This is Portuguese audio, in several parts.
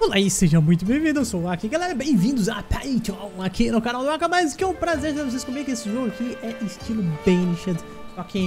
Olá e sejam muito bem-vindos, eu sou o Aki, galera, bem-vindos a Patreon aqui no canal do Aka, mas que é um prazer ter vocês comigo, esse jogo aqui é estilo Banished, só que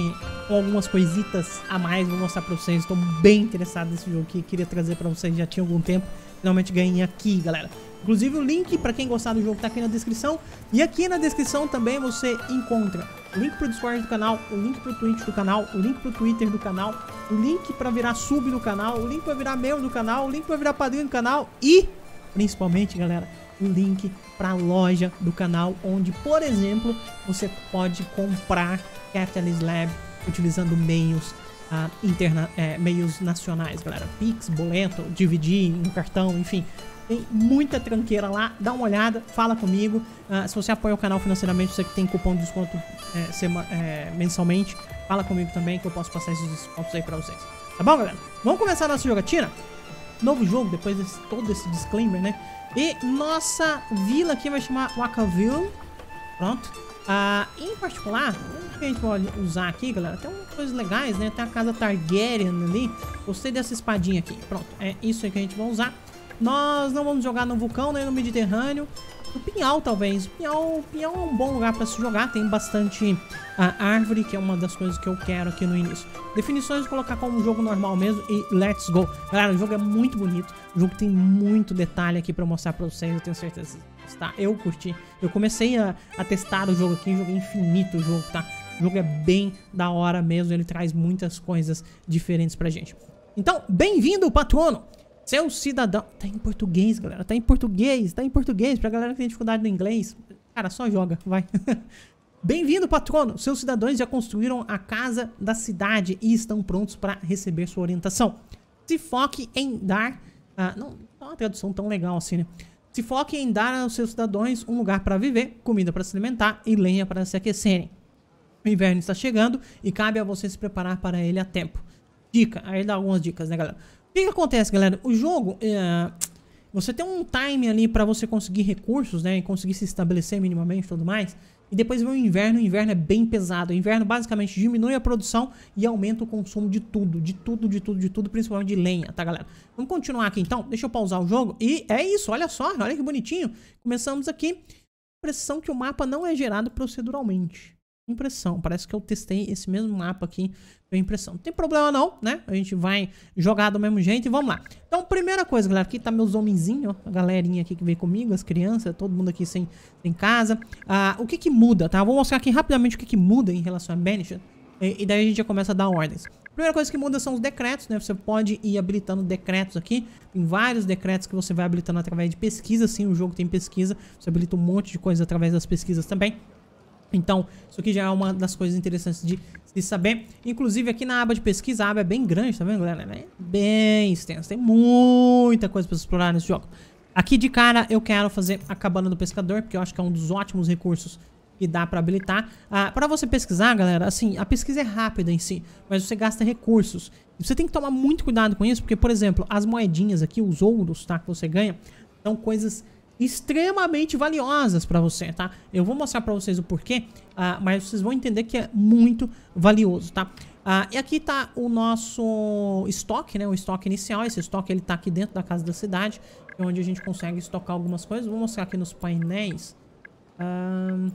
com algumas coisitas a mais vou mostrar pra vocês, estou bem interessado nesse jogo aqui, queria trazer pra vocês, já tinha algum tempo, finalmente ganhei aqui, galera. Inclusive o link pra quem gostar do jogo tá aqui na descrição, e aqui na descrição também você encontra o link pro Discord do canal, o link pro Twitch do canal, o link pro Twitter do canal, o link para virar sub do canal, o link para virar membro do canal, o link para virar padrinho do canal e, principalmente, galera, o link para loja do canal, onde, por exemplo, você pode comprar Capitalist Lab utilizando meios Uh, interna, é, meios nacionais, galera. Pix, boleto, dividir em cartão, enfim. Tem muita tranqueira lá. Dá uma olhada, fala comigo. Uh, se você apoia o canal financeiramente, você que tem cupom de desconto é, sema, é, mensalmente, fala comigo também que eu posso passar esses descontos aí pra vocês. Tá bom, galera? Vamos começar a nossa jogatina? Novo jogo, depois de todo esse disclaimer, né? E nossa vila aqui vai chamar Wakaville. Pronto. Uh, em particular, o que a gente pode usar aqui, galera? Tem umas coisas legais, né? Tem a casa Targaryen ali. Gostei dessa espadinha aqui. Pronto, é isso aí que a gente vai usar. Nós não vamos jogar no vulcão, nem no Mediterrâneo. No Pinhal, talvez. O Pinhal, Pinhal é um bom lugar para se jogar. Tem bastante ah, árvore, que é uma das coisas que eu quero aqui no início. Definições, colocar como jogo normal mesmo e let's go. Galera, o jogo é muito bonito. O jogo tem muito detalhe aqui para mostrar para vocês, eu tenho certeza. Tá? Eu curti. Eu comecei a, a testar o jogo aqui, joguei infinito o jogo, tá? O jogo é bem da hora mesmo, ele traz muitas coisas diferentes pra gente. Então, bem-vindo, patrono! Seu é cidadão. Tá em português, galera. Tá em português. Tá em português. Pra galera que tem dificuldade no inglês. Cara, só joga. Vai. Bem-vindo, patrono! Seus cidadãos já construíram a casa da cidade e estão prontos para receber sua orientação. Se foque em dar. Ah, não, não é uma tradução tão legal assim, né? Se foque em dar aos seus cidadãos um lugar para viver, comida para se alimentar e lenha para se aquecerem. O inverno está chegando e cabe a você se preparar para ele a tempo. Dica: aí dá algumas dicas, né, galera? O que, que, acontece, galera? O jogo, é... você tem um time ali para você conseguir recursos, né? E conseguir se estabelecer minimamente e tudo mais. E depois vem o inverno, o inverno é bem pesado. O inverno basicamente diminui a produção e aumenta o consumo de tudo, de tudo, de tudo, de tudo, principalmente de lenha, tá galera? Vamos continuar aqui então, deixa eu pausar o jogo. E é isso, olha só, olha que bonitinho. Começamos aqui, a impressão que o mapa não é gerado proceduralmente impressão. Parece que eu testei esse mesmo mapa aqui com impressão. Não tem problema não, né? A gente vai jogar do mesmo jeito e vamos lá. Então, primeira coisa, galera, aqui tá meus homenzinhos, a galerinha aqui que veio comigo, as crianças, todo mundo aqui sem, sem casa. Ah, o que que muda, tá? Vou mostrar aqui rapidamente o que que muda em relação a Banished. E, e daí a gente já começa a dar ordens. Primeira coisa que muda são os decretos, né? Você pode ir habilitando decretos aqui. Tem vários decretos que você vai habilitando através de pesquisa. Sim, o jogo tem pesquisa. Você habilita um monte de coisas através das pesquisas também. Então, isso aqui já é uma das coisas interessantes de se saber. Inclusive, aqui na aba de pesquisa, a aba é bem grande, tá vendo, galera? É bem extensa, tem muita coisa pra explorar nesse jogo. Aqui de cara, eu quero fazer a cabana do pescador, porque eu acho que é um dos ótimos recursos que dá pra habilitar. Ah, pra você pesquisar, galera, assim, a pesquisa é rápida em si, mas você gasta recursos. Você tem que tomar muito cuidado com isso, porque, por exemplo, as moedinhas aqui, os ouros, tá, que você ganha, são coisas extremamente valiosas para você, tá? Eu vou mostrar para vocês o porquê, uh, mas vocês vão entender que é muito valioso, tá? Uh, e aqui tá o nosso estoque, né? O estoque inicial. Esse estoque ele tá aqui dentro da casa da cidade, onde a gente consegue estocar algumas coisas. Vou mostrar aqui nos painéis. Uh,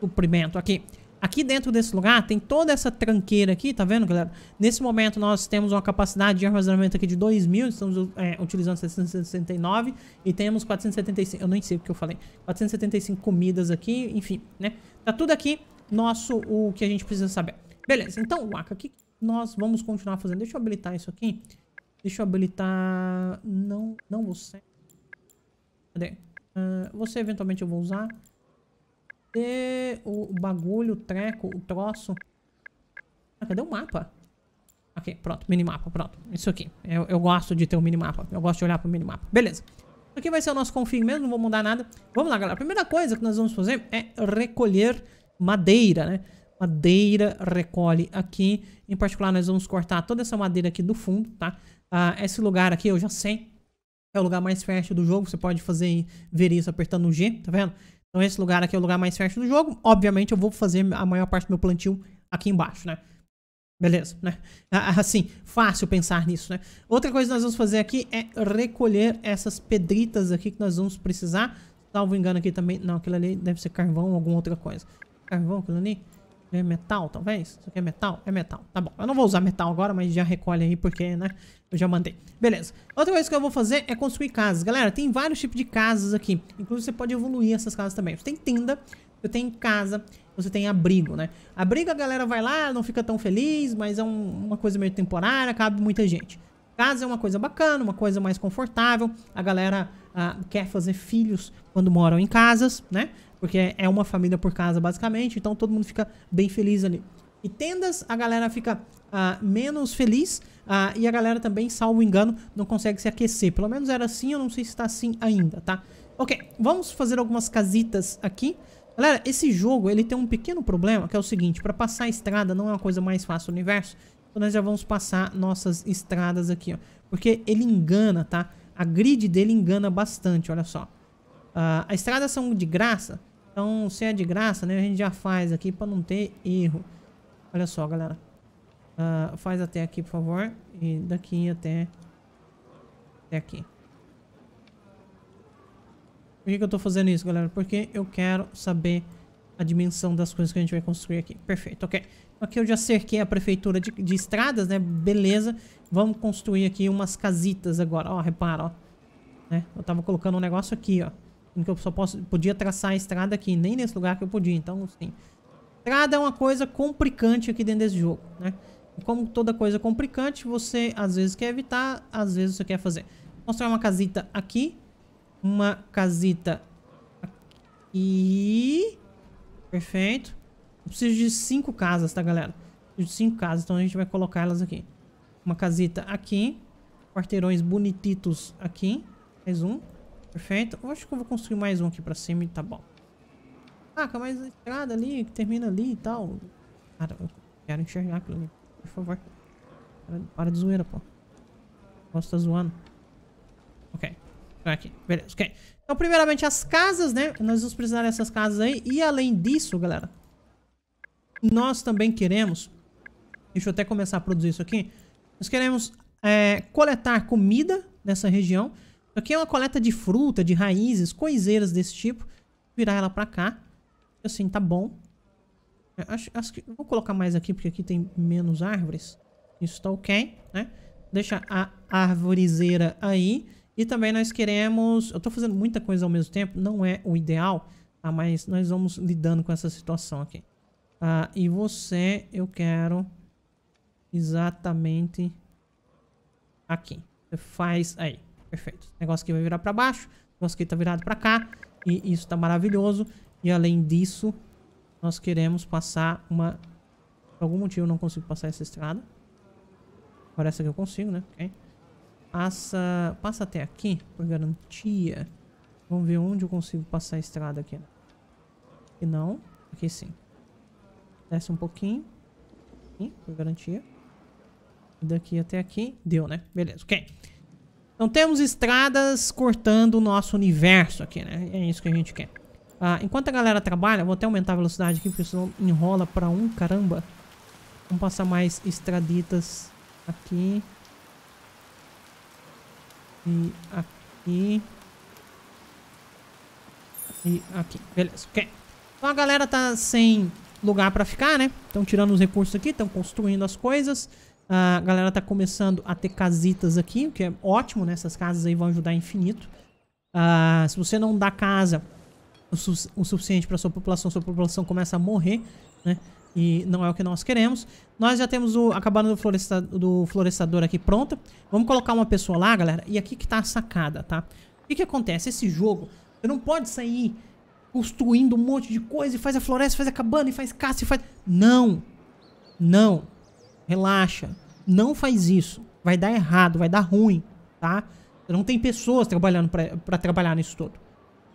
suprimento aqui. Aqui dentro desse lugar tem toda essa tranqueira aqui, tá vendo, galera? Nesse momento nós temos uma capacidade de armazenamento aqui de 2.000, estamos é, utilizando 669 e temos 475, eu nem sei o que eu falei, 475 comidas aqui, enfim, né? Tá tudo aqui nosso, o que a gente precisa saber. Beleza, então, Waka, o que nós vamos continuar fazendo? Deixa eu habilitar isso aqui. Deixa eu habilitar... Não, não você. Cadê? Uh, você eventualmente eu vou usar. Cadê o bagulho, o treco, o troço? Ah, cadê o mapa? Ok, pronto, minimapa, pronto. Isso aqui. Eu, eu gosto de ter o um minimapa. Eu gosto de olhar pro minimapa. Beleza. Isso aqui vai ser o nosso config mesmo, não vou mudar nada. Vamos lá, galera. A primeira coisa que nós vamos fazer é recolher madeira, né? Madeira recolhe aqui. Em particular, nós vamos cortar toda essa madeira aqui do fundo, tá? Ah, esse lugar aqui, eu já sei. É o lugar mais fértil do jogo. Você pode fazer ver isso apertando o G, tá vendo? Então esse lugar aqui é o lugar mais fértil do jogo. Obviamente eu vou fazer a maior parte do meu plantio aqui embaixo, né? Beleza, né? Ah, ah, assim, fácil pensar nisso, né? Outra coisa que nós vamos fazer aqui é recolher essas pedritas aqui que nós vamos precisar. Salvo engano aqui também. Não, aquilo ali deve ser carvão ou alguma outra coisa. Carvão, aquilo ali? É metal, talvez? Isso aqui é metal? É metal. Tá bom. Eu não vou usar metal agora, mas já recolhe aí porque, né? Eu já mandei. Beleza. Outra coisa que eu vou fazer é construir casas. Galera, tem vários tipos de casas aqui. Inclusive, você pode evoluir essas casas também. Você tem tenda, você tem casa, você tem abrigo, né? Abrigo, a galera vai lá, não fica tão feliz, mas é um, uma coisa meio temporária, cabe muita gente. Casa é uma coisa bacana, uma coisa mais confortável. A galera ah, quer fazer filhos quando moram em casas, né? porque é uma família por casa, basicamente, então todo mundo fica bem feliz ali. E tendas, a galera fica ah, menos feliz ah, e a galera também, salvo engano, não consegue se aquecer. Pelo menos era assim, eu não sei se está assim ainda, tá? Ok, vamos fazer algumas casitas aqui. Galera, esse jogo, ele tem um pequeno problema, que é o seguinte, para passar a estrada não é uma coisa mais fácil do universo, então nós já vamos passar nossas estradas aqui, ó. Porque ele engana, tá? A grid dele engana bastante, olha só. Uh, ah, as estradas são de graça, então, se é de graça, né? A gente já faz aqui para não ter erro. Olha só, galera. Uh, faz até aqui, por favor. E daqui até... Até aqui. Por que, que eu estou fazendo isso, galera? Porque eu quero saber a dimensão das coisas que a gente vai construir aqui. Perfeito, ok. Aqui eu já cerquei a prefeitura de, de estradas, né? Beleza. Vamos construir aqui umas casitas agora. Ó, repara, ó. Né? Eu tava colocando um negócio aqui, ó que eu só posso, podia traçar a estrada aqui, nem nesse lugar que eu podia. Então, sim. estrada é uma coisa complicante aqui dentro desse jogo, né? E como toda coisa é complicante, você às vezes quer evitar, às vezes você quer fazer. Vou mostrar uma casita aqui, uma casita aqui. Perfeito. Eu preciso de cinco casas, tá, galera? Preciso de cinco casas, então a gente vai colocar elas aqui. Uma casita aqui. Quarteirões bonititos aqui. Mais um. Perfeito. Eu acho que eu vou construir mais um aqui pra cima e tá bom. Caraca, mais a estrada ali, que termina ali e tal. Cara, eu quero enxergar aquilo ali. Por favor. Para, para de zoeira, pô. Posso tá zoando. Ok. Aqui. Beleza, ok. Então, primeiramente, as casas, né? Nós vamos precisar dessas casas aí. E além disso, galera, nós também queremos... Deixa eu até começar a produzir isso aqui. Nós queremos é, coletar comida nessa região. Aqui é uma coleta de fruta, de raízes, coiseiras desse tipo. Virar ela pra cá. Assim, tá bom. É, acho, acho que... Vou colocar mais aqui, porque aqui tem menos árvores. Isso tá ok, né? Deixa a arvorezeira aí. E também nós queremos... Eu tô fazendo muita coisa ao mesmo tempo. Não é o ideal, tá? Mas nós vamos lidando com essa situação aqui. Ah, e você, eu quero... Exatamente... Aqui. Você faz aí. Perfeito. O negócio aqui vai virar pra baixo. O negócio aqui tá virado pra cá. E isso tá maravilhoso. E além disso, nós queremos passar uma... Por algum motivo eu não consigo passar essa estrada. Agora essa aqui eu consigo, né? Ok. Passa, passa até aqui, por garantia. Vamos ver onde eu consigo passar a estrada aqui. Aqui né? não. Aqui sim. Desce um pouquinho. Aqui, por garantia. Daqui até aqui. Deu, né? Beleza, ok. Então temos estradas cortando o nosso universo aqui, né? É isso que a gente quer. Ah, enquanto a galera trabalha, vou até aumentar a velocidade aqui, porque senão enrola pra um caramba. Vamos passar mais estraditas aqui. E aqui. E aqui. Beleza, ok. Então a galera tá sem lugar pra ficar, né? Estão tirando os recursos aqui, estão construindo as coisas. A galera tá começando a ter casitas aqui, o que é ótimo, né? Essas casas aí vão ajudar infinito. Uh, se você não dá casa o, su o suficiente para sua população, sua população começa a morrer, né? E não é o que nós queremos. Nós já temos o, a cabana do, floresta, do florestador aqui pronta. Vamos colocar uma pessoa lá, galera. E aqui que tá a sacada, tá? O que, que acontece? Esse jogo, você não pode sair construindo um monte de coisa e faz a floresta, faz a cabana e faz caça e faz... Não! Não! Relaxa. Não faz isso. Vai dar errado, vai dar ruim, tá? Não tem pessoas trabalhando para trabalhar nisso todo.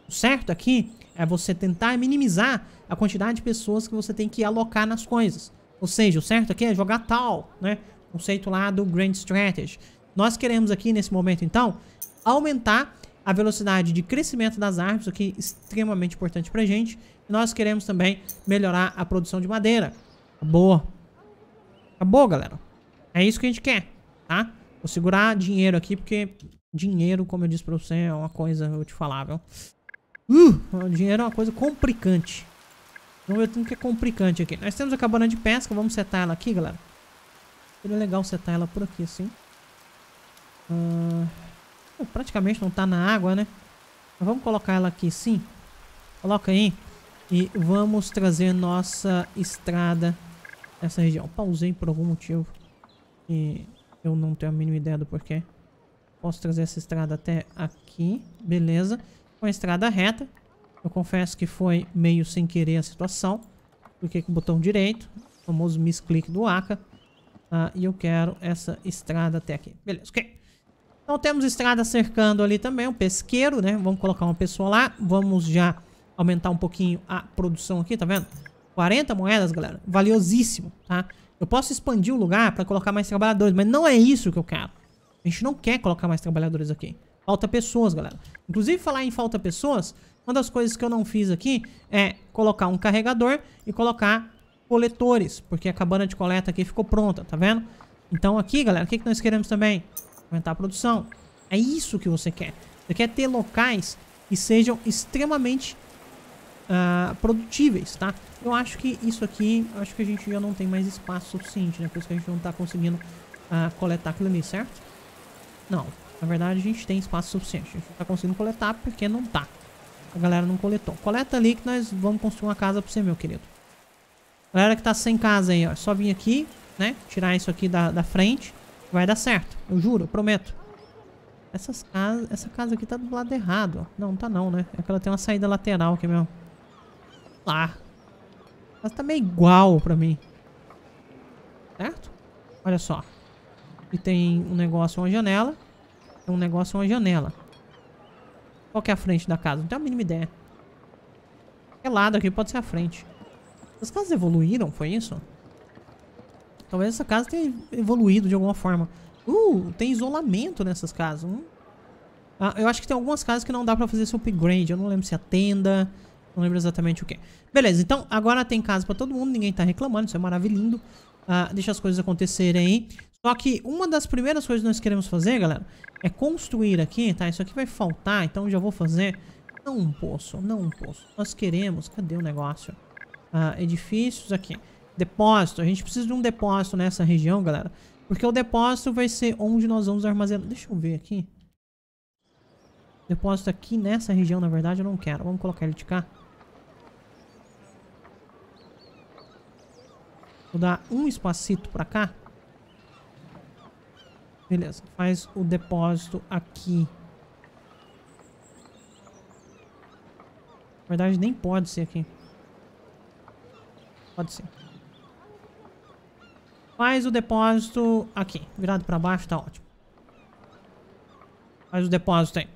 O certo aqui é você tentar minimizar a quantidade de pessoas que você tem que alocar nas coisas. Ou seja, o certo aqui é jogar tal, né? Conceito lá do Grand Strategy. Nós queremos aqui, nesse momento, então, aumentar a velocidade de crescimento das árvores, o que é extremamente importante pra gente. Nós queremos também melhorar a produção de madeira. Acabou. Acabou, galera. É isso que a gente quer, tá? Vou segurar dinheiro aqui, porque dinheiro, como eu disse pra você, é uma coisa, eu vou te falar, viu? Uh, dinheiro é uma coisa complicante. Vamos ver tudo que é complicante aqui. Nós temos a cabana de pesca, vamos setar ela aqui, galera. Seria legal setar ela por aqui, assim. Uh, praticamente não tá na água, né? Mas vamos colocar ela aqui, sim. Coloca aí. E vamos trazer nossa estrada nessa região. Pausei por algum motivo. E eu não tenho a mínima ideia do porquê. Posso trazer essa estrada até aqui. Beleza. Uma estrada reta. Eu confesso que foi meio sem querer a situação. Cliquei com o botão direito. Famoso misclick do Aka. Ah, e eu quero essa estrada até aqui. Beleza, ok. Então temos estrada cercando ali também. Um pesqueiro, né? Vamos colocar uma pessoa lá. Vamos já aumentar um pouquinho a produção aqui, tá vendo? 40 moedas, galera. Valiosíssimo, tá? Eu posso expandir o lugar para colocar mais trabalhadores, mas não é isso que eu quero. A gente não quer colocar mais trabalhadores aqui. Falta pessoas, galera. Inclusive, falar em falta pessoas, uma das coisas que eu não fiz aqui é colocar um carregador e colocar coletores, porque a cabana de coleta aqui ficou pronta, tá vendo? Então aqui, galera, o que, que nós queremos também? Aumentar a produção. É isso que você quer. Você quer ter locais que sejam extremamente uh, produtíveis, tá? Eu acho que isso aqui, acho que a gente já não tem mais espaço suficiente, né? Por isso que a gente não tá conseguindo uh, coletar aquilo ali, certo? Não, na verdade a gente tem espaço suficiente. A gente não tá conseguindo coletar porque não tá. A galera não coletou. Coleta ali que nós vamos construir uma casa pra você, meu querido. Galera que tá sem casa aí, ó. É só vir aqui, né? Tirar isso aqui da, da frente. Vai dar certo. Eu juro, eu prometo. Essas casa, essa casa aqui tá do lado errado, ó. Não, tá não, né? É que ela tem uma saída lateral aqui é mesmo lá. Mas também é igual pra mim. Certo? Olha só. E tem um negócio, uma janela. Tem um negócio, uma janela. Qual que é a frente da casa? Não tenho a mínima ideia. Que lado aqui pode ser a frente. As casas evoluíram, foi isso? Talvez essa casa tenha evoluído de alguma forma. Uh, tem isolamento nessas casas. Hum? Ah, eu acho que tem algumas casas que não dá pra fazer esse upgrade. Eu não lembro se é tenda... Não lembro exatamente o que. Beleza, então agora tem casa pra todo mundo, ninguém tá reclamando, isso é maravilhoso. Ah, deixa as coisas acontecerem aí. Só que uma das primeiras coisas que nós queremos fazer, galera, é construir aqui, tá? Isso aqui vai faltar, então já vou fazer... Não um poço, não um poço. Nós queremos... Cadê o negócio? Ah, edifícios aqui. Depósito. A gente precisa de um depósito nessa região, galera. Porque o depósito vai ser onde nós vamos armazenar... Deixa eu ver aqui. Depósito aqui nessa região, na verdade, eu não quero. Vamos colocar ele de cá. tipo, dar um espacito pra cá. Beleza, faz o depósito aqui. Na verdade, nem pode ser aqui. Pode ser. Faz o depósito aqui. Virado pra baixo, tá ótimo. Faz o depósito aí.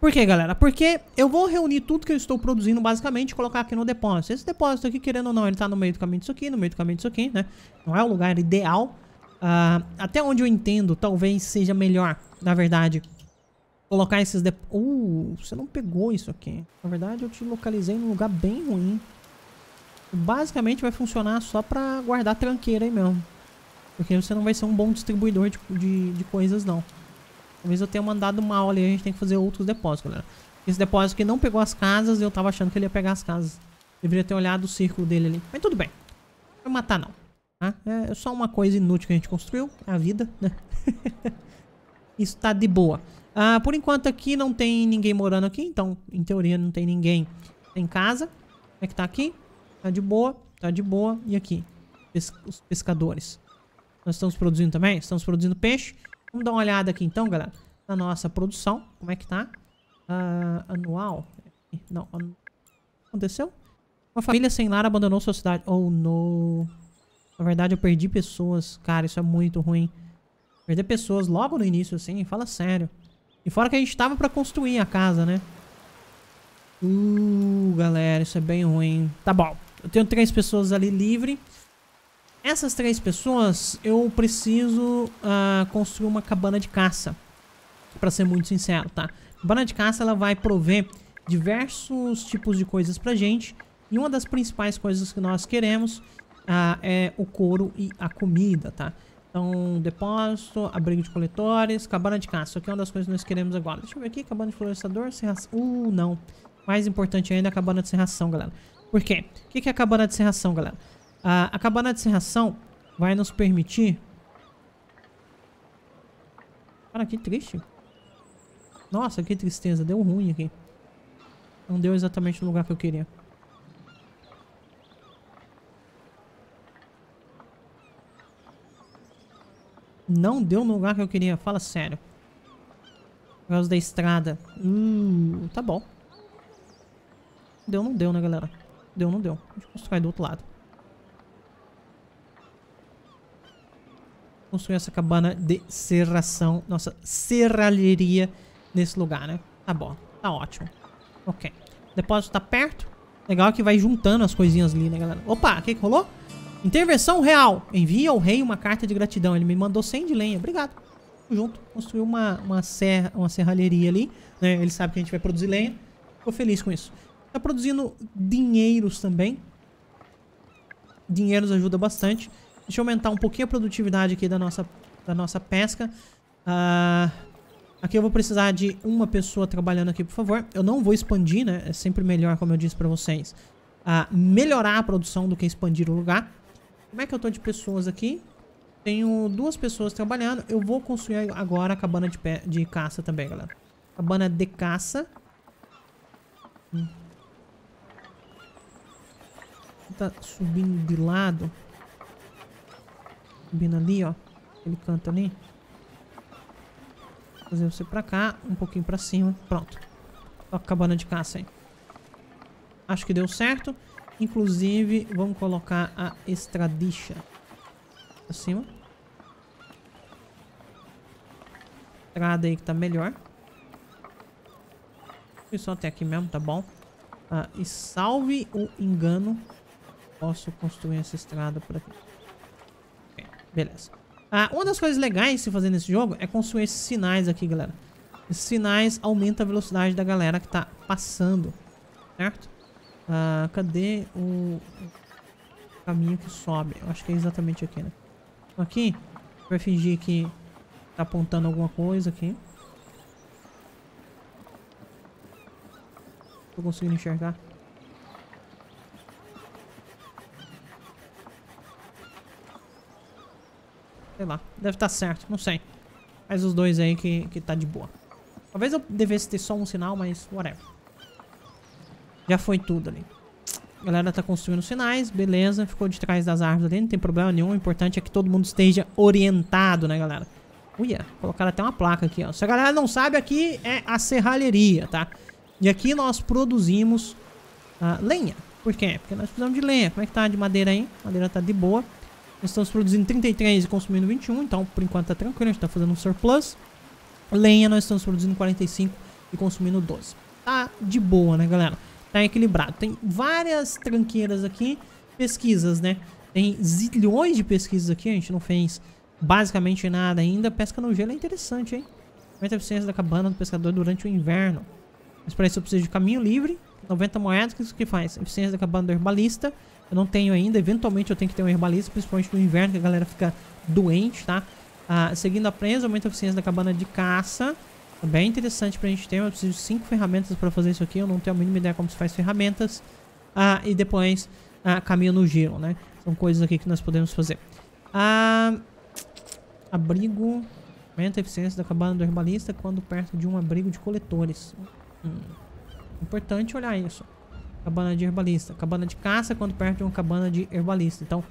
Por que, galera? Porque eu vou reunir tudo que eu estou produzindo, basicamente, e colocar aqui no depósito. Esse depósito aqui, querendo ou não, ele está no meio do caminho disso aqui, no meio do caminho disso aqui, né? Não é o lugar ideal. Uh, até onde eu entendo, talvez seja melhor, na verdade, colocar esses depósitos... Uh, você não pegou isso aqui. Na verdade, eu te localizei num lugar bem ruim. Basicamente, vai funcionar só pra guardar tranqueira aí mesmo. Porque você não vai ser um bom distribuidor de, de, de coisas, não. Talvez eu tenha mandado mal ali, a gente tem que fazer outros depósitos, galera. Esse depósito que não pegou as casas, eu tava achando que ele ia pegar as casas. Deveria ter olhado o círculo dele ali. Mas tudo bem. Não vai matar, não. Tá? É, é só uma coisa inútil que a gente construiu. É a vida, né? Isso tá de boa. Ah, por enquanto aqui não tem ninguém morando aqui. Então, em teoria, não tem ninguém em casa. Como é que tá aqui? Tá de boa. Tá de boa. E aqui? Pes os pescadores. Nós estamos produzindo também? Estamos produzindo peixe. Vamos dar uma olhada aqui então, galera. Na nossa produção. Como é que tá? Uh, anual. Não. Aconteceu? Uma família sem lar abandonou sua cidade. Oh, no. Na verdade, eu perdi pessoas. Cara, isso é muito ruim. Perder pessoas logo no início, assim. Fala sério. E fora que a gente tava pra construir a casa, né? Uh, galera, isso é bem ruim. Tá bom. Eu tenho três pessoas ali livre. Essas três pessoas, eu preciso uh, construir uma cabana de caça. Pra ser muito sincero, tá? cabana de caça, ela vai prover diversos tipos de coisas pra gente. E uma das principais coisas que nós queremos uh, é o couro e a comida, tá? Então, depósito, abrigo de coletores, cabana de caça. Isso aqui é uma das coisas que nós queremos agora. Deixa eu ver aqui, cabana de florestador, serração. Uh, não. Mais importante ainda, a cabana de serração, galera. Por quê? O que é a cabana de serração, galera? A, a cabana de serração vai nos permitir... Cara, que triste. Nossa, que tristeza. Deu ruim aqui. Não deu exatamente no lugar que eu queria. Não deu no lugar que eu queria. Fala sério. Por causa da estrada. Hum, tá bom. Deu, não deu, né, galera? Deu, não deu. A gente constrói do outro lado. construir essa cabana de serração, nossa serralheria nesse lugar, né? Tá bom, tá ótimo. Ok. O depósito tá perto. Legal que vai juntando as coisinhas ali, né, galera? Opa, o que, que rolou? Intervenção real. Envia ao rei uma carta de gratidão. Ele me mandou 100 de lenha. Obrigado. Junto. Construiu uma, uma, serra, uma serralheria ali. Né? Ele sabe que a gente vai produzir lenha. Ficou feliz com isso. Tá produzindo dinheiros também. Dinheiros ajuda bastante. Deixa eu aumentar um pouquinho a produtividade aqui da nossa, da nossa pesca. Ah, aqui eu vou precisar de uma pessoa trabalhando aqui, por favor. Eu não vou expandir, né? É sempre melhor, como eu disse pra vocês, ah, melhorar a produção do que expandir o lugar. Como é que eu tô de pessoas aqui? Tenho duas pessoas trabalhando. Eu vou construir agora a cabana de, pé, de caça também, galera. Cabana de caça. está hum. Tá subindo de lado. Subindo ali, ó. Ele canta ali. Fazer você pra cá, um pouquinho pra cima. Pronto. Ó, cabana de caça aí. Acho que deu certo. Inclusive, vamos colocar a estradicha. Pra cima. Estrada aí que tá melhor. isso até aqui mesmo, tá bom? Ah, e salve o engano. Posso construir essa estrada por aqui. Beleza. Ah, uma das coisas legais de se fazer nesse jogo é construir esses sinais aqui, galera. Esses sinais aumentam a velocidade da galera que tá passando, certo? Ah, cadê o caminho que sobe? Eu acho que é exatamente aqui, né? Então, aqui, vai fingir que tá apontando alguma coisa aqui. Tô conseguindo enxergar. Sei lá. Deve estar tá certo, não sei. Faz os dois aí que, que tá de boa. Talvez eu devesse ter só um sinal, mas whatever. Já foi tudo ali. A galera tá construindo sinais, beleza. Ficou de trás das árvores ali, não tem problema nenhum. O importante é que todo mundo esteja orientado, né, galera? Uia, colocaram até uma placa aqui, ó. Se a galera não sabe, aqui é a serralheria, tá? E aqui nós produzimos uh, lenha. Por quê? Porque nós precisamos de lenha. Como é que tá de madeira aí? madeira tá de boa. Nós estamos produzindo 33 e consumindo 21, então por enquanto tá tranquilo, a gente tá fazendo um surplus. Lenha nós estamos produzindo 45 e consumindo 12. Tá de boa, né, galera? Tá equilibrado. Tem várias tranqueiras aqui, pesquisas, né? Tem zilhões de pesquisas aqui, a gente não fez basicamente nada ainda. Pesca no gelo é interessante, hein? Aumenta a eficiência da cabana do pescador durante o inverno. Mas para isso eu preciso de caminho livre, 90 moedas, o que isso que faz? Eficiência da cabana do herbalista eu não tenho ainda. Eventualmente eu tenho que ter um herbalista, principalmente no inverno, que a galera fica doente, tá? Ah, seguindo a prensa, aumenta a eficiência da cabana de caça. É bem interessante pra gente ter. Eu preciso de 5 ferramentas pra fazer isso aqui. Eu não tenho a mínima ideia como se faz ferramentas. Ah, e depois ah, caminho no giro, né? São coisas aqui que nós podemos fazer. Ah, abrigo. Aumenta a eficiência da cabana do herbalista quando perto de um abrigo de coletores. Hum. Importante olhar isso. Cabana de herbalista. Cabana de caça é quando perto de uma cabana de herbalista. Então,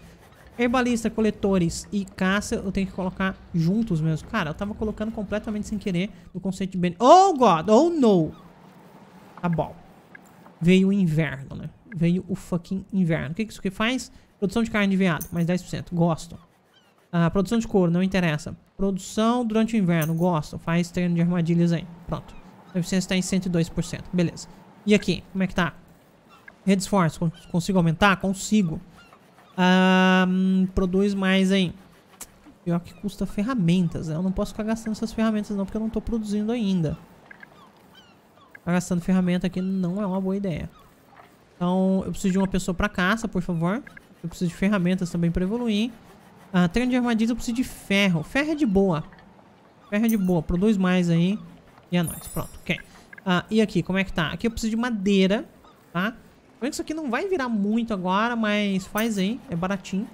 herbalista, coletores e caça eu tenho que colocar juntos mesmo. Cara, eu tava colocando completamente sem querer no conceito de... Ben oh, God! Oh, no! Tá bom. Veio o inverno, né? Veio o fucking inverno. O que, isso aqui faz? Produção de carne de veado, mais 10%. Gosto. Ah, produção de couro, não interessa. Produção durante o inverno, gosto. Faz treino de armadilhas aí. Pronto. A eficiência está em 102%. Beleza. E aqui, como é que tá? Redes fortes, consigo aumentar? Consigo. produz mais aí. Pior que custa ferramentas, né? Eu não posso ficar gastando essas ferramentas não, porque eu não tô produzindo ainda. Ficar gastando ferramenta aqui não é uma boa ideia. Então, eu preciso de uma pessoa pra caça, por favor. Eu preciso de ferramentas também pra evoluir. Ah, treino de armadilha, eu preciso de ferro. Ferro é de boa. Ferro é de boa. Produz mais aí. E é nóis. Pronto, ok. Ah, e aqui, como é que tá? Aqui eu preciso de madeira, tá? Vendo isso aqui não vai virar muito agora, mas faz aí. É baratinho.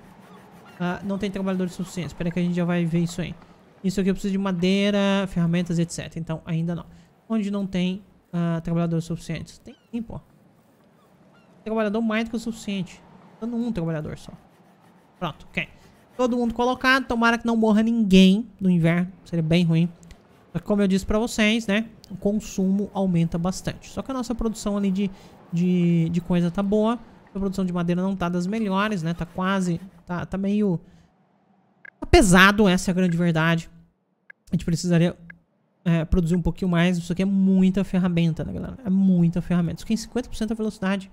Ah, não tem trabalhadores suficientes. Espera que a gente já vai ver isso aí. Isso aqui eu preciso de madeira, ferramentas, etc. Então, ainda não. Onde não tem ah, trabalhadores suficientes? Tem sim, pô. Trabalhador mais do que o suficiente. Dando um trabalhador só. Pronto, ok. Todo mundo colocado. Tomara que não morra ninguém no inverno. Seria bem ruim. Como eu disse pra vocês, né? O consumo aumenta bastante. Só que a nossa produção ali de de, de coisa tá boa. A produção de madeira não tá das melhores, né? Tá quase... Tá, tá meio... Tá pesado, essa é a grande verdade. A gente precisaria é, produzir um pouquinho mais. Isso aqui é muita ferramenta, né, galera? É muita ferramenta. Isso aqui é 50% da velocidade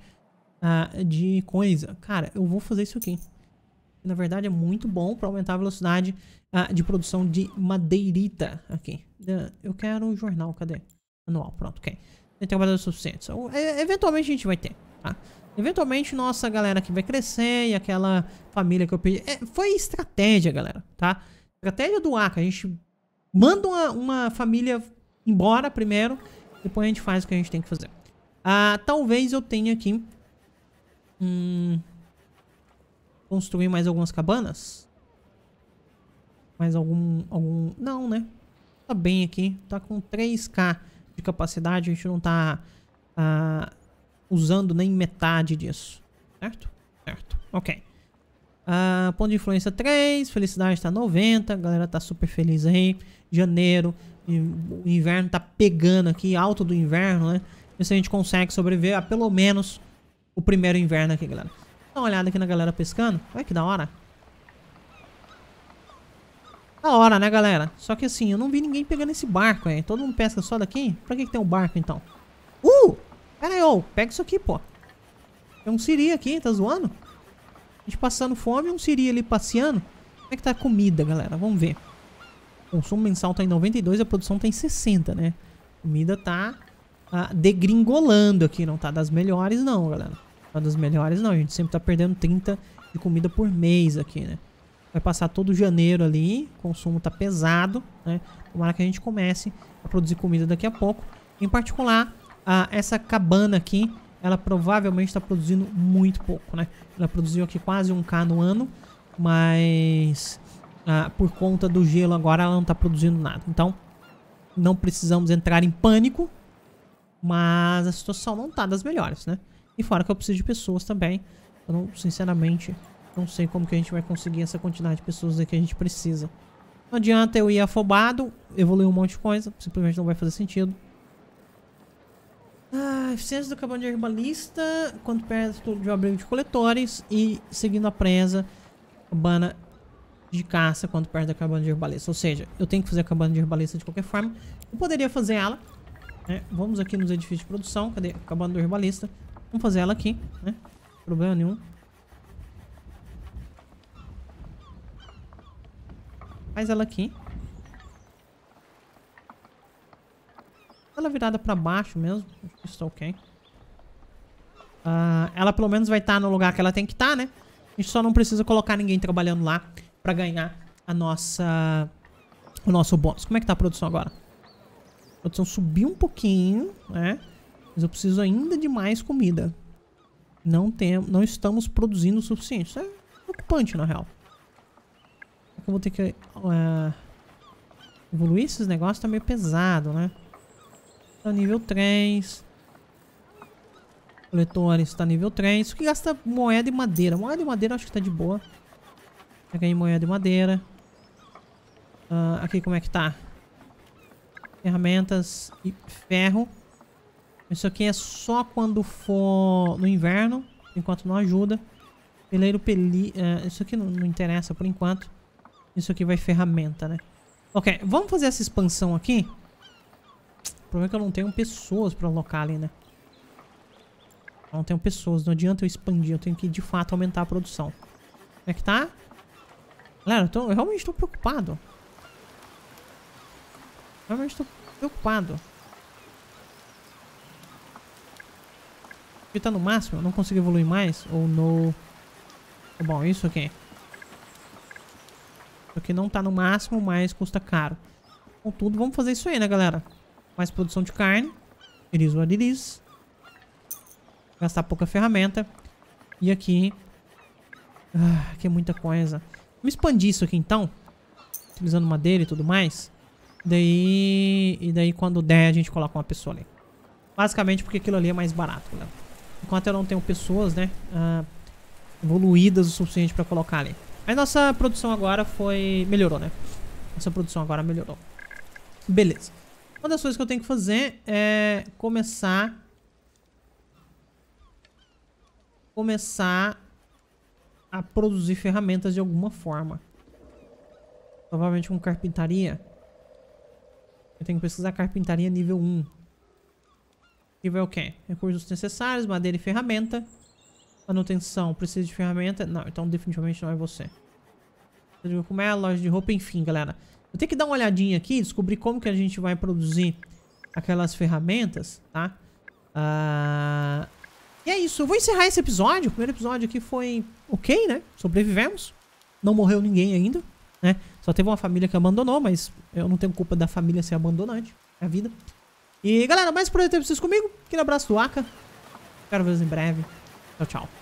uh, de coisa. Cara, eu vou fazer isso aqui. Na verdade, é muito bom para aumentar a velocidade uh, de produção de madeirita aqui. Ah, eu quero um jornal, cadê? Anual, pronto, ok tem trabalhadores suficientes. É, eventualmente a gente vai ter, tá? Eventualmente nossa galera que vai crescer e aquela família que eu pedi... É, foi estratégia, galera, tá? Estratégia do Aca. A gente manda uma, uma família embora primeiro, depois a gente faz o que a gente tem que fazer. Ah, talvez eu tenha aqui... Hum, construir mais algumas cabanas. Mais algum... algum... Não, né? Tá bem aqui. Tá com 3k de capacidade, a gente não está uh, ah, usando nem metade disso. Certo? Certo. Ok. Uh, ponto de influência 3, felicidade está 90, a galera tá super feliz aí. Janeiro, o inverno tá pegando aqui, alto do inverno, né? Ver se a gente consegue sobreviver a pelo menos o primeiro inverno aqui, galera. Dá uma olhada aqui na galera pescando. Olha que da hora. Da hora, né, galera? Só que assim, eu não vi ninguém pegando esse barco, hein? Todo mundo pesca só daqui? Pra que, que tem um barco, então? Uh! Pera aí, ô. Pega isso aqui, pô. Tem um siri aqui, tá zoando? A gente passando fome um siri ali passeando. Como é que tá a comida, galera? Vamos ver. O consumo mensal tá em 92 a produção tá em 60, né? A comida tá ah, degringolando aqui. Não tá das melhores, não, galera. Não tá das melhores, não. A gente sempre tá perdendo 30 de comida por mês aqui, né? Vai passar todo janeiro ali, o consumo tá pesado, né? Tomara que a gente comece a produzir comida daqui a pouco. Em particular, a, essa cabana aqui, ela provavelmente está produzindo muito pouco, né? Ela produziu aqui quase 1k no ano, mas a, ah, por conta do gelo agora ela não está produzindo nada. Então, não precisamos entrar em pânico, mas a situação não está das melhores, né? E fora que eu preciso de pessoas também. Então, sinceramente, não sei como que a gente vai conseguir essa quantidade de pessoas que a gente precisa. Não adianta eu ir afobado, evoluir um monte de coisa. Simplesmente não vai fazer sentido. Ah, eficiência do caminhão de herbalista quanto perto de um abrigo de coletores e seguindo a presa cabana de caça quanto perto da cabana de herbalista. Ou seja, eu tenho que fazer a cabana de herbalista de qualquer forma. Eu poderia fazer ela. Né? Vamos aqui nos edifícios de produção. Cadê? Cabana do herbalista. Vamos fazer ela aqui, né? Problema nenhum. Faz ela aqui. Ela é virada pra baixo mesmo. Estou é ok. Uh, ela pelo menos vai estar tá no lugar que ela tem que estar, tá, né? A gente só não precisa colocar ninguém trabalhando lá pra ganhar a nossa... O nosso bônus. Como é que tá a produção agora? A produção subiu um pouquinho, né? Mas eu preciso ainda de mais comida. Não, tem, não estamos produzindo o suficiente. Isso é preocupante, na real que eu vou ter que uh, evoluir esses negócios, tá meio pesado, né? Tá nível 3. Coletores tá nível 3. Isso que gasta moeda e madeira. Moeda e madeira acho que tá de boa. aí moeda e madeira. Uh, aqui como é que tá? Ferramentas e ferro. Isso aqui é só quando for no inverno, enquanto não ajuda. Peleiro peli... Uh, isso aqui não, não, interessa por enquanto. Isso aqui vai ferramenta, né? Ok, vamos fazer essa expansão aqui. O problema é que eu não tenho pessoas pra alocar ali, né? Eu não tenho pessoas, não adianta eu expandir. Eu tenho que, de fato, aumentar a produção. Como é que tá? Galera, eu, tô, eu realmente tô preocupado. Eu realmente tô preocupado. Aqui tá no máximo, eu não consigo evoluir mais. Ou no... Tá bom, isso aqui. Porque não tá no máximo, mas custa caro. Contudo, vamos fazer isso aí, né, galera? Mais produção de carne. Elis o adilis. Gastar pouca ferramenta. E aqui... Ah, aqui é muita coisa. Vamos expandir isso aqui, então. Utilizando madeira e tudo mais. Daí... E daí, quando der, a gente coloca uma pessoa ali. Basicamente porque aquilo ali é mais barato, galera. Enquanto eu não tenho pessoas, né? Ah, evoluídas o suficiente pra colocar ali. A nossa produção agora foi... Melhorou, né? Nossa produção agora melhorou. Beleza. Uma das coisas que eu tenho que fazer é começar... Começar a produzir ferramentas de alguma forma. Provavelmente com carpintaria. Eu tenho que pesquisar carpintaria nível 1. Nível o quê? Recursos necessários, madeira e ferramenta. Manutenção, precisa de ferramenta? Não, então definitivamente não é você como de é a loja de roupa, enfim, galera. Vou ter que dar uma olhadinha aqui, descobrir como que a gente vai produzir aquelas ferramentas, tá? Ah, e é isso, eu vou encerrar esse episódio. O primeiro episódio aqui foi ok, né? Sobrevivemos. Não morreu ninguém ainda, né? Só teve uma família que abandonou, mas eu não tenho culpa da família ser abandonante. É a vida. E, galera, mais por ter vocês comigo. Aquele abraço do Aka. Quero ver em breve. Tchau, tchau.